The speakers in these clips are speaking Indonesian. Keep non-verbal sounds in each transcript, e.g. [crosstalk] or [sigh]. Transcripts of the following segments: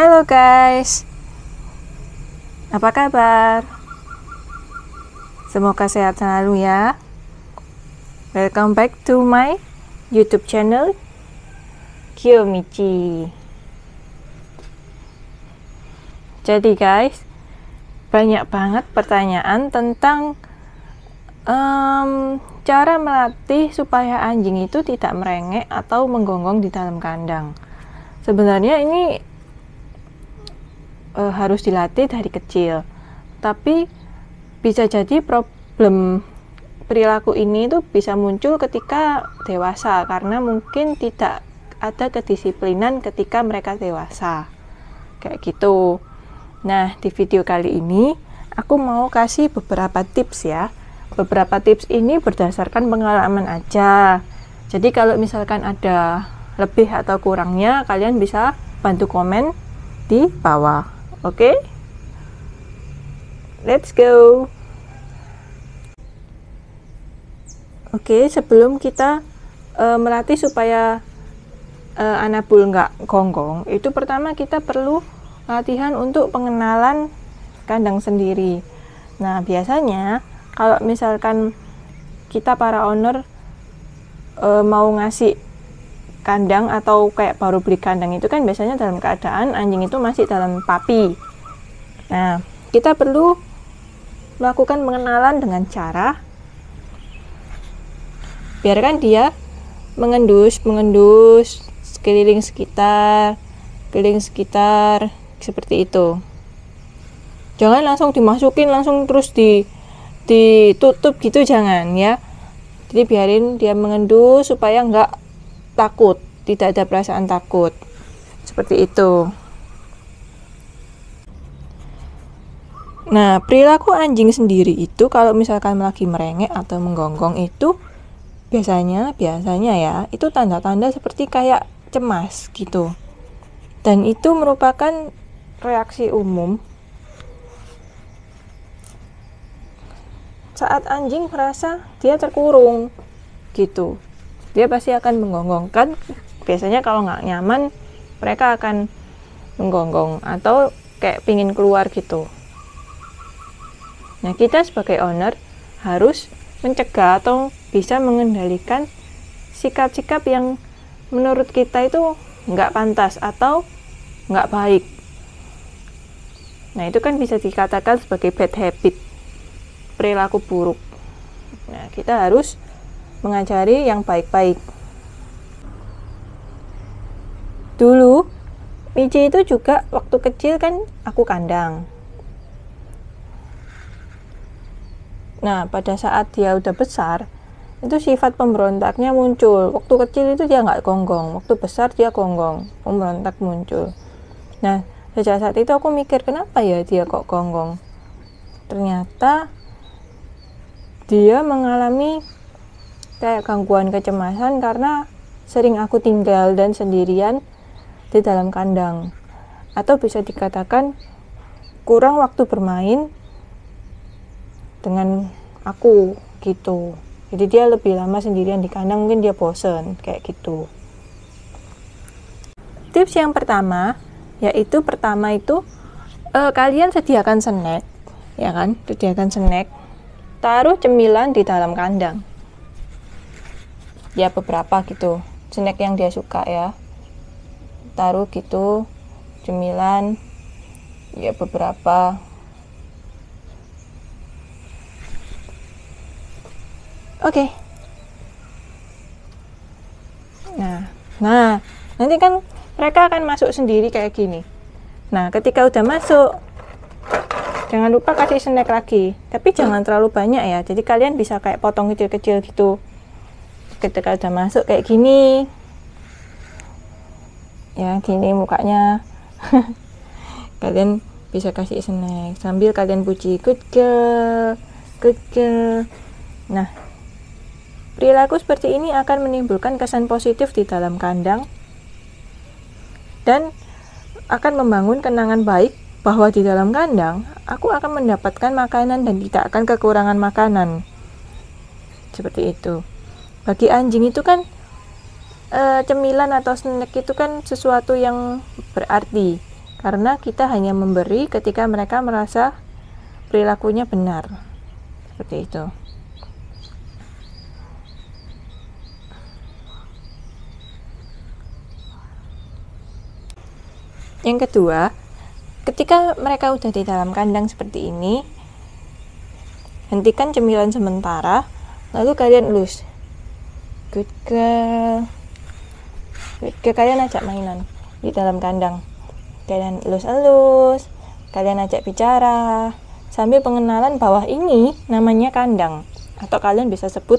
Halo guys, apa kabar? Semoga sehat selalu ya. Welcome back to my YouTube channel Kiyomichi. Jadi guys, banyak banget pertanyaan tentang um, cara melatih supaya anjing itu tidak merengek atau menggonggong di dalam kandang. Sebenarnya ini e, harus dilatih dari kecil. Tapi bisa jadi problem perilaku ini itu bisa muncul ketika dewasa karena mungkin tidak ada kedisiplinan ketika mereka dewasa. Kayak gitu. Nah, di video kali ini aku mau kasih beberapa tips ya. Beberapa tips ini berdasarkan pengalaman aja. Jadi kalau misalkan ada lebih atau kurangnya kalian bisa bantu komen di bawah okay let's go oke okay, sebelum kita uh, melatih supaya uh, eh, anabul nggak gonggong itu pertama kita perlu latihan untuk pengenalan kandang sendiri nah biasanya kalau misalkan kita para owner uh, mau ngasih kandang atau kayak baru beli kandang itu kan biasanya dalam keadaan anjing itu masih dalam papi. Nah, kita perlu melakukan pengenalan dengan cara biarkan dia mengendus, mengendus keliling sekitar, keliling sekitar seperti itu. Jangan langsung dimasukin, langsung terus di ditutup gitu jangan ya. Jadi biarin dia mengendus supaya nggak takut, tidak ada perasaan takut. Seperti itu. Nah, perilaku anjing sendiri itu kalau misalkan lagi merengek atau menggonggong itu biasanya biasanya ya, itu tanda-tanda seperti kayak cemas gitu. Dan itu merupakan reaksi umum saat anjing merasa dia terkurung gitu dia pasti akan menggonggongkan biasanya kalau nggak nyaman mereka akan menggonggong atau kayak pingin keluar gitu nah kita sebagai owner harus mencegah atau bisa mengendalikan sikap-sikap yang menurut kita itu nggak pantas atau nggak baik nah itu kan bisa dikatakan sebagai bad habit perilaku buruk nah kita harus mengajari yang baik-baik. Dulu, Michi itu juga waktu kecil kan aku kandang. Nah, pada saat dia udah besar, itu sifat pemberontaknya muncul. Waktu kecil itu dia nggak gonggong, waktu besar dia gonggong, pemberontak muncul. Nah, sejak saat itu aku mikir kenapa ya dia kok gonggong. Ternyata dia mengalami kayak gangguan kecemasan karena sering aku tinggal dan sendirian di dalam kandang atau bisa dikatakan kurang waktu bermain dengan aku gitu jadi dia lebih lama sendirian di kandang mungkin dia bosen kayak gitu tips yang pertama yaitu pertama itu eh, kalian sediakan snack ya kan sediakan snack taruh cemilan di dalam kandang ya beberapa gitu snack yang dia suka ya taruh gitu cemilan ya beberapa oke okay. nah nah nanti kan mereka akan masuk sendiri kayak gini nah ketika udah masuk jangan lupa kasih snack lagi tapi jangan terlalu banyak ya jadi kalian bisa kayak potong kecil-kecil gitu ketika udah masuk kayak gini ya gini mukanya [laughs] kalian bisa kasih snack sambil kalian puji good girl good girl nah perilaku seperti ini akan menimbulkan kesan positif di dalam kandang dan akan membangun kenangan baik bahwa di dalam kandang aku akan mendapatkan makanan dan tidak akan kekurangan makanan seperti itu bagi anjing itu kan e, cemilan atau snack itu kan sesuatu yang berarti karena kita hanya memberi ketika mereka merasa perilakunya benar seperti itu yang kedua ketika mereka sudah di dalam kandang seperti ini hentikan cemilan sementara lalu kalian lose good girl good girl kalian ajak mainan di dalam kandang kalian elus-elus kalian ajak bicara sambil pengenalan bahwa ini namanya kandang atau kalian bisa sebut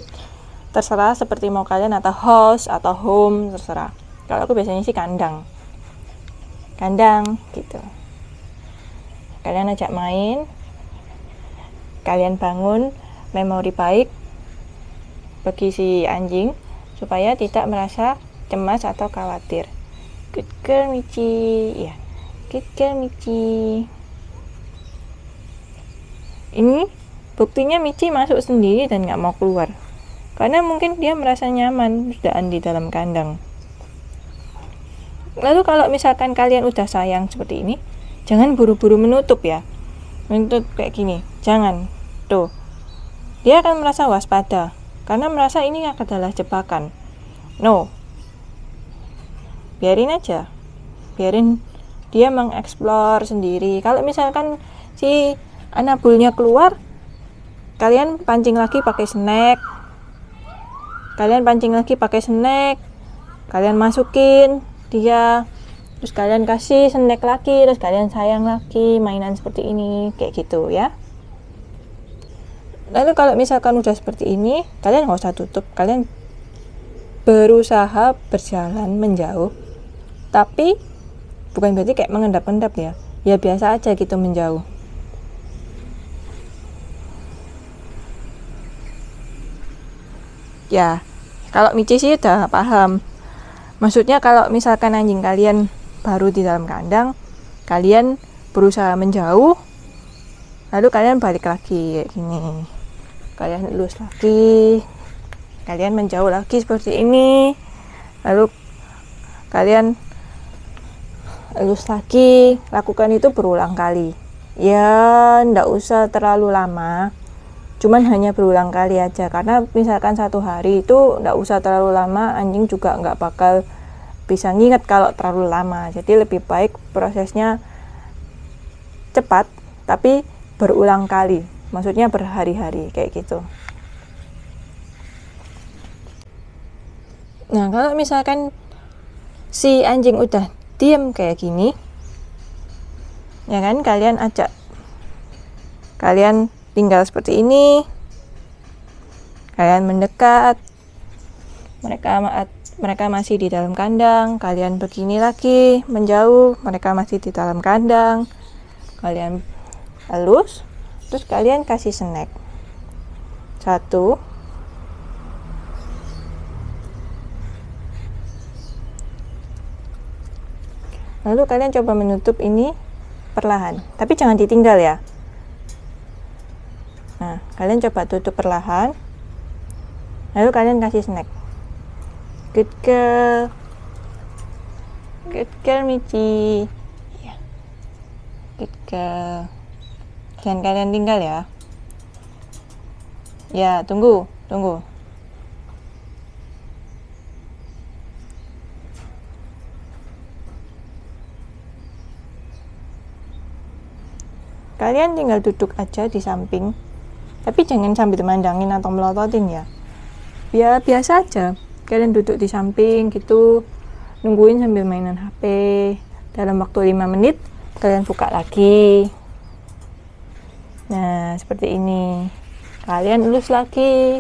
terserah seperti mau kalian atau house atau home terserah kalau aku biasanya sih kandang kandang gitu kalian ajak main kalian bangun memori baik bagi si anjing supaya tidak merasa cemas atau khawatir. Good girl Michi, ya. Good girl Michi. Ini buktinya Michi masuk sendiri dan nggak mau keluar. Karena mungkin dia merasa nyaman sudah di dalam kandang. Lalu kalau misalkan kalian udah sayang seperti ini, jangan buru-buru menutup ya. Menutup kayak gini, jangan. Tuh. Dia akan merasa waspada karena merasa ini adalah jebakan. No, biarin aja, biarin dia mengeksplor sendiri. Kalau misalkan si anabulnya keluar, kalian pancing lagi pakai snack, kalian pancing lagi pakai snack, kalian masukin dia terus kalian kasih snack lagi terus kalian sayang lagi mainan seperti ini kayak gitu ya lalu kalau misalkan udah seperti ini kalian nggak usah tutup kalian berusaha berjalan menjauh tapi bukan berarti kayak mengendap-endap ya ya biasa aja gitu menjauh ya kalau Michi sih udah paham maksudnya kalau misalkan anjing kalian baru di dalam kandang kalian berusaha menjauh lalu kalian balik lagi kayak gini kalian lulus lagi kalian menjauh lagi seperti ini lalu kalian lulus lagi lakukan itu berulang kali ya ndak usah terlalu lama cuman hanya berulang kali aja karena misalkan satu hari itu ndak usah terlalu lama anjing juga nggak bakal bisa nginget kalau terlalu lama jadi lebih baik prosesnya cepat tapi berulang kali maksudnya berhari-hari kayak gitu nah kalau misalkan si anjing udah diem kayak gini ya kan kalian ajak kalian tinggal seperti ini kalian mendekat mereka mereka masih di dalam kandang kalian begini lagi menjauh mereka masih di dalam kandang kalian halus terus kalian kasih snack satu lalu kalian coba menutup ini perlahan tapi jangan ditinggal ya nah kalian coba tutup perlahan lalu kalian kasih snack good girl good girl Michi iya. good girl Jangan kalian tinggal ya. Ya, tunggu, tunggu. Kalian tinggal duduk aja di samping, tapi jangan sambil memandangin atau melototin ya. Ya, biasa aja. Kalian duduk di samping gitu, nungguin sambil mainan HP. Dalam waktu 5 menit, kalian buka lagi seperti ini. Kalian lulus lagi.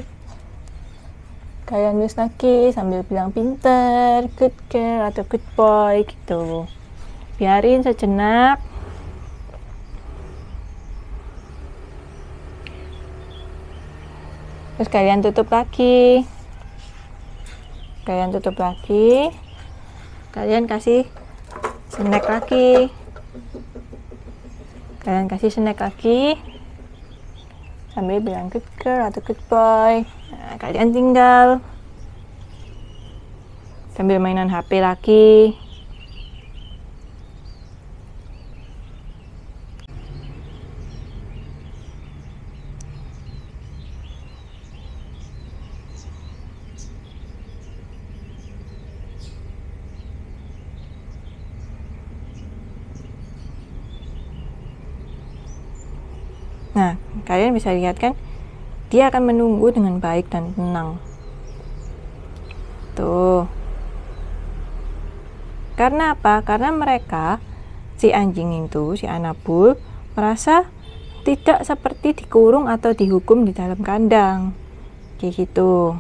Kalian lulus lagi sambil bilang pinter, good girl, atau good boy gitu. Biarin sejenak. Terus kalian tutup lagi. Kalian tutup lagi. Kalian kasih snack lagi. Kalian kasih snack lagi sambil bilang good girl atau good boy nah, kalian tinggal sambil mainan HP lagi kalian bisa lihat kan dia akan menunggu dengan baik dan tenang tuh karena apa? karena mereka si anjing itu, si anabul merasa tidak seperti dikurung atau dihukum di dalam kandang kayak gitu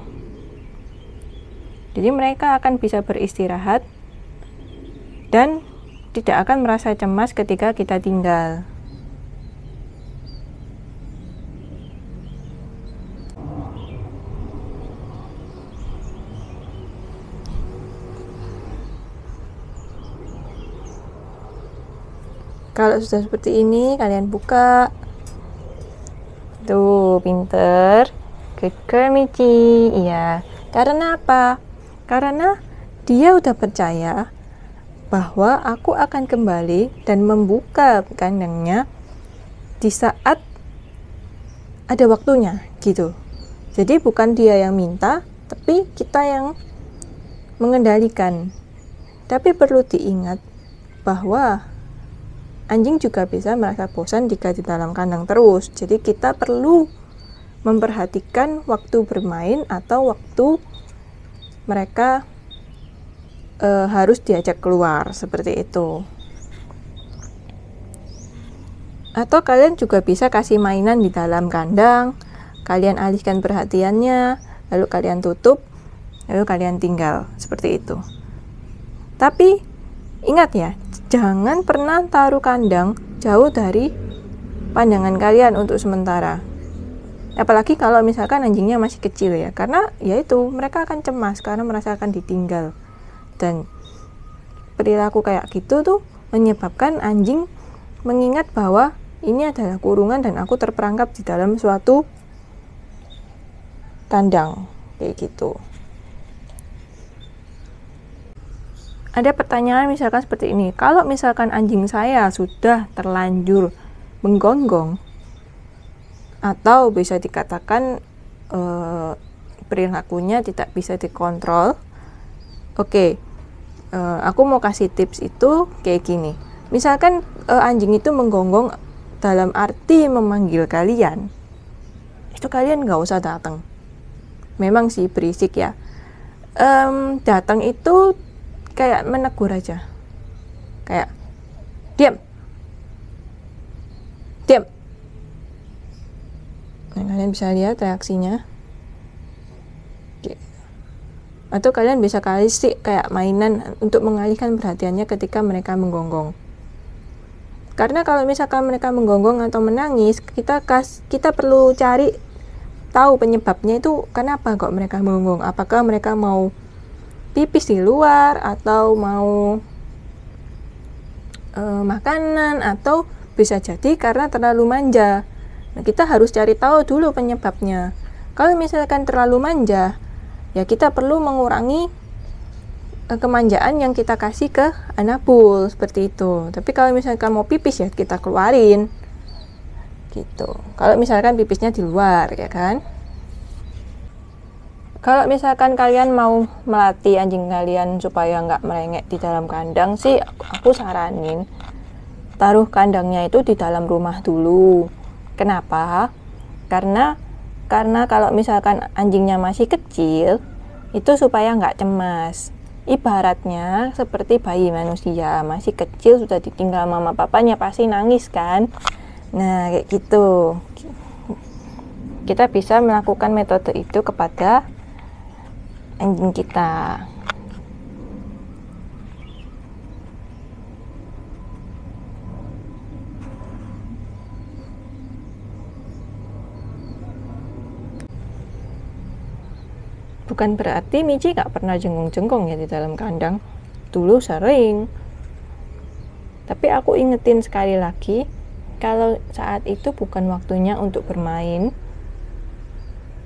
jadi mereka akan bisa beristirahat dan tidak akan merasa cemas ketika kita tinggal kalau sudah seperti ini kalian buka tuh pinter good girl iya karena apa karena dia udah percaya bahwa aku akan kembali dan membuka kandangnya di saat ada waktunya gitu. Jadi bukan dia yang minta, tapi kita yang mengendalikan. Tapi perlu diingat bahwa anjing juga bisa merasa bosan jika di dalam kandang terus. Jadi kita perlu memperhatikan waktu bermain atau waktu mereka e, harus diajak keluar seperti itu. Atau kalian juga bisa kasih mainan di dalam kandang, kalian alihkan perhatiannya, lalu kalian tutup, lalu kalian tinggal seperti itu. Tapi ingat ya, jangan pernah taruh kandang jauh dari pandangan kalian untuk sementara. Apalagi kalau misalkan anjingnya masih kecil ya, karena ya itu mereka akan cemas karena merasakan ditinggal. Dan perilaku kayak gitu tuh menyebabkan anjing mengingat bahwa ini adalah kurungan dan aku terperangkap di dalam suatu kandang kayak gitu. ada pertanyaan misalkan seperti ini kalau misalkan anjing saya sudah terlanjur menggonggong atau bisa dikatakan eh, perilakunya tidak bisa dikontrol oke okay, eh, aku mau kasih tips itu kayak gini misalkan eh, anjing itu menggonggong dalam arti memanggil kalian itu kalian nggak usah datang memang sih berisik ya um, datang itu kayak menegur aja kayak diam diam nah, kalian bisa lihat reaksinya atau kalian bisa kali sih kayak mainan untuk mengalihkan perhatiannya ketika mereka menggonggong karena kalau misalkan mereka menggonggong atau menangis kita kas kita perlu cari tahu penyebabnya itu kenapa kok mereka menggonggong apakah mereka mau pipis di luar atau mau e, makanan atau bisa jadi karena terlalu manja. Nah, kita harus cari tahu dulu penyebabnya. Kalau misalkan terlalu manja, ya kita perlu mengurangi eh, kemanjaan yang kita kasih ke anak bul seperti itu. Tapi kalau misalkan mau pipis ya kita keluarin. Gitu. Kalau misalkan pipisnya di luar ya kan kalau misalkan kalian mau melatih anjing kalian supaya nggak merengek di dalam kandang sih aku saranin taruh kandangnya itu di dalam rumah dulu kenapa karena karena kalau misalkan anjingnya masih kecil itu supaya nggak cemas ibaratnya seperti bayi manusia masih kecil sudah ditinggal mama papanya pasti nangis kan nah kayak gitu kita bisa melakukan metode itu kepada anjing kita Bukan berarti Michi gak pernah jenggung-jenggung ya di dalam kandang. Dulu sering. Tapi aku ingetin sekali lagi, kalau saat itu bukan waktunya untuk bermain,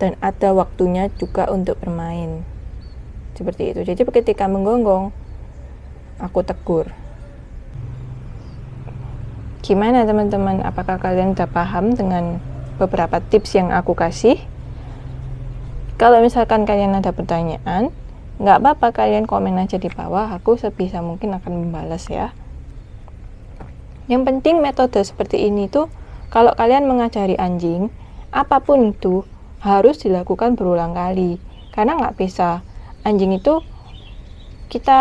dan ada waktunya juga untuk bermain seperti itu jadi ketika menggonggong aku tegur gimana teman-teman apakah kalian udah paham dengan beberapa tips yang aku kasih kalau misalkan kalian ada pertanyaan nggak apa-apa kalian komen aja di bawah aku sebisa mungkin akan membalas ya yang penting metode seperti ini tuh kalau kalian mengajari anjing apapun itu harus dilakukan berulang kali karena nggak bisa anjing itu kita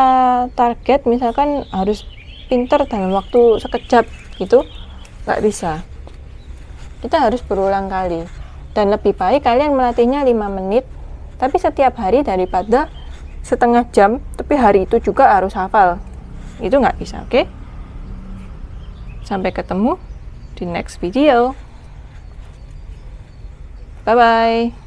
target misalkan harus pinter dalam waktu sekejap gitu nggak bisa kita harus berulang kali dan lebih baik kalian melatihnya 5 menit tapi setiap hari daripada setengah jam tapi hari itu juga harus hafal itu nggak bisa oke okay? sampai ketemu di next video bye bye